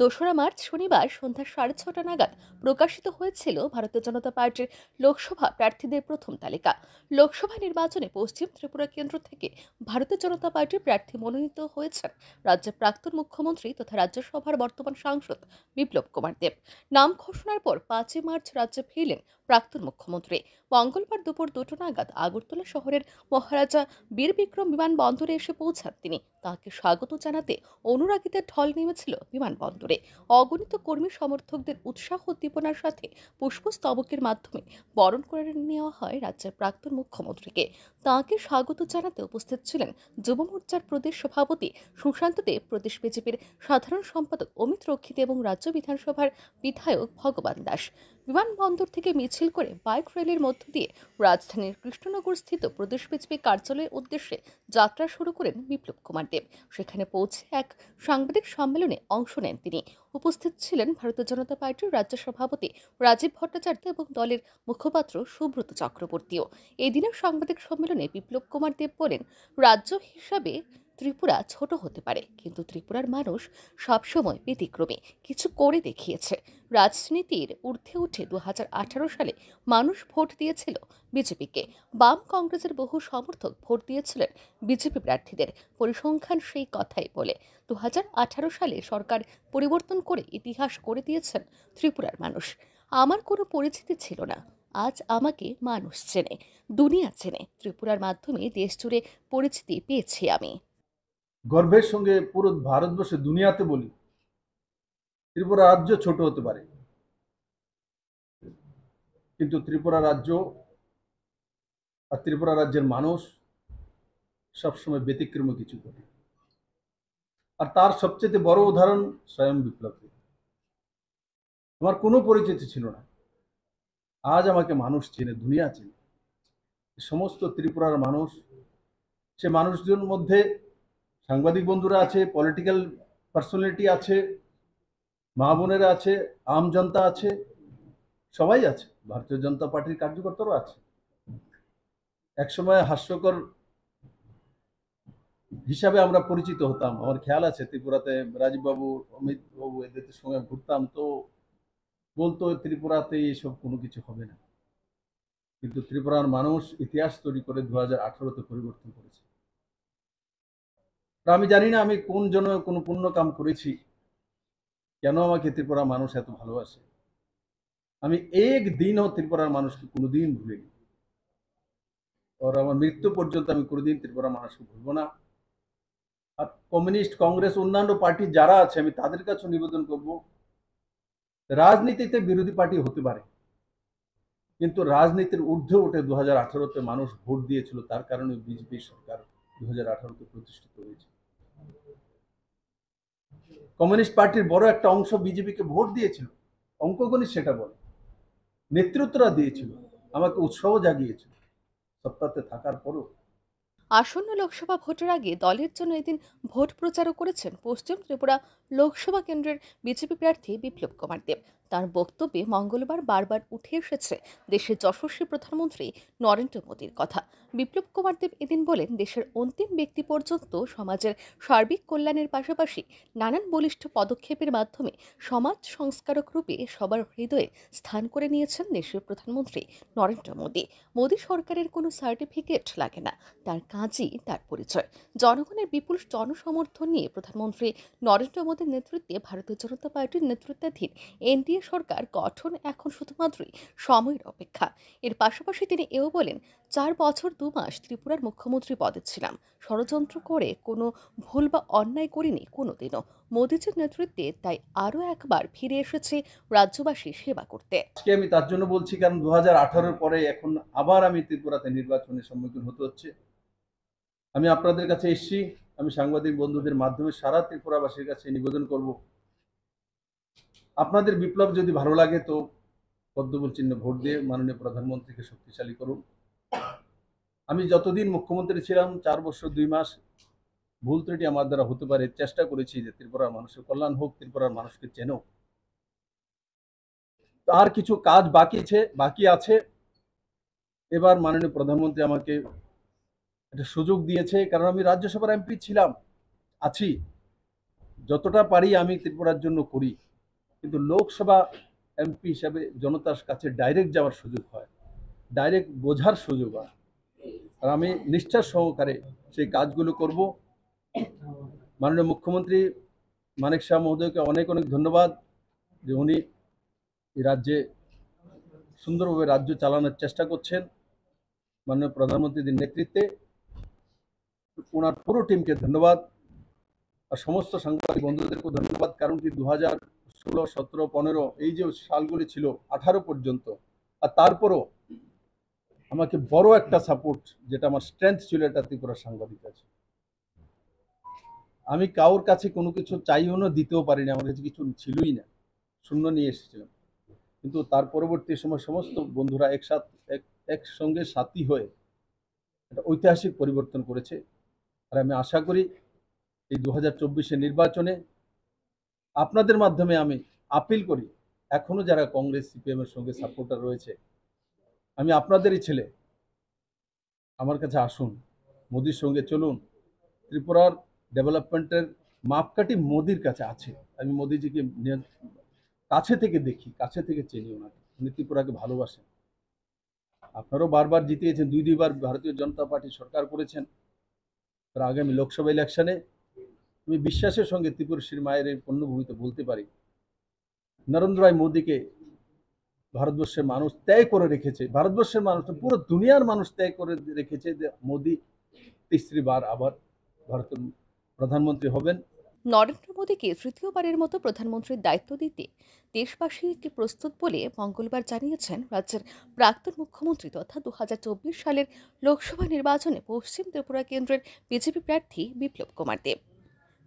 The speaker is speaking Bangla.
দোসরা মার্চ শনিবার সন্ধ্যা সাড়ে ছটা নাগাদ প্রকাশিত হয়েছিল ভারতীয় জনতা পার্টির লোকসভা প্রার্থীদের প্রথম তালিকা লোকসভা নির্বাচনে পশ্চিম ত্রিপুরা কেন্দ্র থেকে ভারতীয় জনতা পার্টির প্রার্থী মনোনীত হয়েছেন রাজ্যের প্রাক্তন মুখ্যমন্ত্রী তথা রাজ্যসভার বর্তমান সাংসদ বিপ্লব কুমার দেব নাম ঘোষণার পর পাঁচই মার্চ রাজ্যে ফিরলেন প্রাক্তন মুখ্যমন্ত্রী মঙ্গলবার দুপুর দুটো নাগাদ আগরতলা শহরের মহারাজা বীর বিক্রম বিমানবন্দরে এসে পৌঁছান তিনি তাকে স্বাগত জানাতে অনুরাগীদের ঢল নেমেছিল বিমানবন্দরে অগণিত কর্মী সমর্থকদের উৎসাহ উদ্দীপনার সাথে পুষ্পস্তবকের মাধ্যমে বরণ করে নেওয়া হয় রাজ্যের প্রাক্তন মুখ্যমন্ত্রীকে তাঁকে স্বাগত জানাতে উপস্থিত ছিলেন যুব মোর্চার প্রদেশ সভাপতি সুশান্ত দেব প্রদেশ বিজেপির সাধারণ সম্পাদক অমিত রক্ষিত এবং রাজ্য বিধানসভার বিধায়ক ভগবান দাস বিমানবন্দর থেকে মিছিল করে বাইক র্যালির মধ্য দিয়ে রাজধানীর কৃষ্ণনগর স্থিত প্রদেশ বিজেপি কার্যালয়ের উদ্দেশ্যে যাত্রা শুরু করেন বিপ্লব কুমার দেব সেখানে পৌঁছে এক সাংবাদিক সম্মেলনে অংশ নেন তিনি উপস্থিত ছিলেন ভারতীয় জনতা পার্টির রাজ্য সভাপতি রাজীব ভট্টাচার্য এবং দলের মুখপাত্র সুব্রত চক্রবর্তীও এই দিনের সাংবাদিক সম্মেলনে বিপ্লব কুমার দেব বলেন রাজ্য হিসাবে ত্রিপুরা ছোট হতে পারে কিন্তু ত্রিপুরার মানুষ সবসময় ব্যতিক্রমী কিছু করে দেখিয়েছে রাজনীতির ঊর্ধ্বে উঠে দু সালে মানুষ ভোট দিয়েছিল বিজেপিকে বাম কংগ্রেসের বহু সমর্থক ভোট দিয়েছিলেন বিজেপি প্রার্থীদের পরিসংখ্যান সেই কথাই বলে দু সালে সরকার পরিবর্তন করে ইতিহাস করে দিয়েছেন ত্রিপুরার মানুষ আমার কোনো পরিচিতি ছিল না আজ আমাকে মানুষ চেনে দুনিয়া চেনে ত্রিপুরার মাধ্যমে দেশ জুড়ে পরিচিতি পেয়েছি আমি গর্বের সঙ্গে পুরো ভারতবর্ষে দুনিয়াতে বলি ত্রিপুরা রাজ্য ছোট হতে পারে কিন্তু ত্রিপুরা রাজ্য আর ত্রিপুরা রাজ্যের মানুষ সবসময় ব্যতিক্রম কিছু করে আর তার সবচেয়ে বড় উদাহরণ স্বয়ং বিপ্লব আমার কোনো পরিচিতি ছিল না আজ আমাকে মানুষ চেনে দুনিয়া চেনে সমস্ত ত্রিপুরার মানুষ সে মানুষজন মধ্যে সাংবাদিক বন্ধুরা আছে পলিটিক্যাল পার্সোনালিটি আছে মা বোনেরা আছে আম জনতা আছে সবাই আছে ভারতীয় জনতা পার্টির কার্যকর্তারও আছে একসময় হাস্যকর হিসাবে আমরা পরিচিত হতাম আমার খেয়াল আছে ত্রিপুরাতে রাজীববাবু অমিত বাবু এদের সঙ্গে ঘুরতাম তো বলতো ত্রিপুরাতে এসব কোনো কিছু হবে না কিন্তু ত্রিপুরার মানুষ ইতিহাস তৈরি করে দু হাজার আঠারোতে পরিবর্তন করেছে আমি জানি না আমি কোন জন্য কোন পুণ্য কাম করেছি কেন আমাকে ত্রিপুরা মানুষ এত ভালোবাসে আমি এক ত্রিপুরার মানুষকে কোনোদিন ভুলিনি ওর আমার মৃত্যু পর্যন্ত আমি কোনোদিন ত্রিপুরা মানুষকে ভুলব না আর কমিউনিস্ট কংগ্রেস অন্যান্য পার্টি যারা আছে আমি তাদের কাছে নিবেদন করব রাজনীতিতে বিরোধী পার্টি হতে পারে কিন্তু রাজনীতির ঊর্ধ্বে উঠে দু হাজার আঠারোতে মানুষ ভোট দিয়েছিল তার কারণে বিজেপি সরকার দু প্রতিষ্ঠিত হয়েছে কমিউনিস্ট পার্টির বড় একটা অংশ বিজেপিকে ভোট দিয়েছিল অঙ্কগণিত সেটা বলে নেতৃত্বরা দিয়েছিল আমাকে উৎসাহ জাগিয়েছিল সপ্তাহে থাকার পরও আসন্ন লোকসভা ভোটের আগে দলের জন্য এদিন ভোট প্রচারও করেছেন পশ্চিম ত্রিপুরা লোকসভা কেন্দ্রের বিজেপি প্রার্থী বিপ্লব কুমার দেব তার বক্তব্যে মঙ্গলবার বারবার উঠে এসেছে দেশের যশস্বী প্রধানমন্ত্রী নরেন্দ্র মোদীর কথা বিপ্লব কুমার দেব এদিন বলেন দেশের অন্তিম ব্যক্তি পর্যন্ত সমাজের সার্বিক কল্যাণের পাশাপাশি নানান বলিষ্ঠ পদক্ষেপের মাধ্যমে সমাজ সংস্কারক রূপে সবার হৃদয়ে স্থান করে নিয়েছেন দেশের প্রধানমন্ত্রী নরেন্দ্র মোদী মোদী সরকারের কোনো সার্টিফিকেট লাগে না তার কাজই তার পরিচয় জনগণের বিপুল জনসমর্থন নিয়ে প্রধানমন্ত্রী নরেন্দ্র মোদীর নেতৃত্বে ভারতীয় জনতা পার্টির নেতৃত্বাধীন এনডিএ এনডিএ সরকার গঠন এখন শুধুমাত্রই সময়ের অপেক্ষা এর পাশাপাশি তিনি এও বলেন চার বছর দু মাস ত্রিপুরার মুখ্যমন্ত্রী পদে ছিলাম ষড়যন্ত্র করে কোনো ভুল বা অন্যায় করিনি কোনোদিনও মোদীজির নেতৃত্বে তাই আরও একবার ফিরে এসেছে রাজ্যবাসী সেবা করতে আজকে আমি তার জন্য বলছি কারণ দু হাজার পরে এখন আবার আমি ত্রিপুরাতে নির্বাচনের সম্মুখীন হতে হচ্ছে আমি আপনাদের কাছে এসছি আমি সাংবাদিক বন্ধুদের মাধ্যমে সারা ত্রিপুরাবাসীর কাছে নিবেদন করব আপনাদের বিপ্লব যদি ভালো লাগে তো পদ্মবুল চিহ্ন ভোট দিয়ে মাননীয় প্রধানমন্ত্রীকে শক্তিশালী করুন আমি যতদিন মুখ্যমন্ত্রী ছিলাম চার বছর দুই মাস ভুল ত্রুটি আমার দ্বারা হতে পারে চেষ্টা করেছি যে ত্রিপুরার মানুষের কল্যাণ হোক ত্রিপুরার মানুষকে চেনো আর কিছু কাজ বাকি আছে বাকি আছে এবার মাননীয় প্রধানমন্ত্রী আমাকে একটা সুযোগ দিয়েছে কারণ আমি রাজ্যসভার এমপি ছিলাম আছি যতটা পারি আমি ত্রিপুরার জন্য করি কিন্তু লোকসভা এমপি হিসাবে জনতার কাছে ডাইরেক্ট যাওয়ার সুযোগ হয় ডাইরেক্ট বোঝার সুযোগ হয় আর আমি নিষ্ঠার সহকারে সেই কাজগুলো করব মাননীয় মুখ্যমন্ত্রী মানিক শাহ মহোদয়কে অনেক অনেক ধন্যবাদ যে উনি এই রাজ্যে সুন্দরভাবে রাজ্য চালানোর চেষ্টা করছেন মাননীয় প্রধানমন্ত্রীদের নেতৃত্বে ওনার পুরো টিমকে ধন্যবাদ আর সমস্ত সাংবাদিক বন্ধুদেরকেও ধন্যবাদ কারণ কি দু ষোলো সতেরো পনেরো এই যে সালগুলি ছিল আঠারো পর্যন্ত আর তারপরও আমাকে বড় একটা সাপোর্ট যেটা আমার স্ট্রেংথ ছিল এটা ত্রিপুরা সাংবাদিক আছে আমি কাউর কাছে কোনো কিছু চাইও না দিতেও পারিনি আমার কাছে কিছু ছিলই না শূন্য নিয়ে এসেছিলাম কিন্তু তার পরবর্তী সময় সমস্ত বন্ধুরা একসাথ এক একসঙ্গে সাথী হয়ে একটা ঐতিহাসিক পরিবর্তন করেছে আর আমি আশা করি এই দু নির্বাচনে আপনাদের মাধ্যমে আমি আপিল করি এখনও যারা কংগ্রেস সিপিএমের সঙ্গে সাপোর্টার রয়েছে আমি আপনাদেরই ছেলে আমার কাছে আসুন মোদির সঙ্গে চলুন ত্রিপুরার ডেভেলপমেন্টের মাপকাঠি মোদির কাছে আছে আমি মোদিজিকে কাছে থেকে দেখি কাছে থেকে চিনি ওনাকে উনি ত্রিপুরাকে ভালোবাসেন আপনারাও বারবার জিতিয়েছেন দুই দুইবার ভারতীয় জনতা পার্টি সরকার করেছেন তার আগামী লোকসভা ইলেকশনে আমি বিশ্বাসের সঙ্গে ত্রিপুরেশ্বরী মায়ের এই পণ্যভূমিতে বলতে পারি নরেন্দ্র ভাই মোদীকে ভারতবর্ষের মানুষ ত্যাগ করে রেখেছে ভারতবর্ষের মানুষ পুরো দুনিয়ার মানুষ ত্যাগ করে রেখেছে যে মোদী তেসরি বার আবার ভারতের প্রধানমন্ত্রী হবেন নরেন্দ্র মোদীকে তৃতীয়বারের মতো প্রধানমন্ত্রীর দায়িত্ব দিতে দেশবাসীকে প্রস্তুত বলে মঙ্গলবার জানিয়েছেন রাজ্যের প্রাক্তন মুখ্যমন্ত্রী তথা দু সালের লোকসভা নির্বাচনে পশ্চিম ত্রিপুরা কেন্দ্রের বিজেপি প্রার্থী বিপ্লব কুমার দেব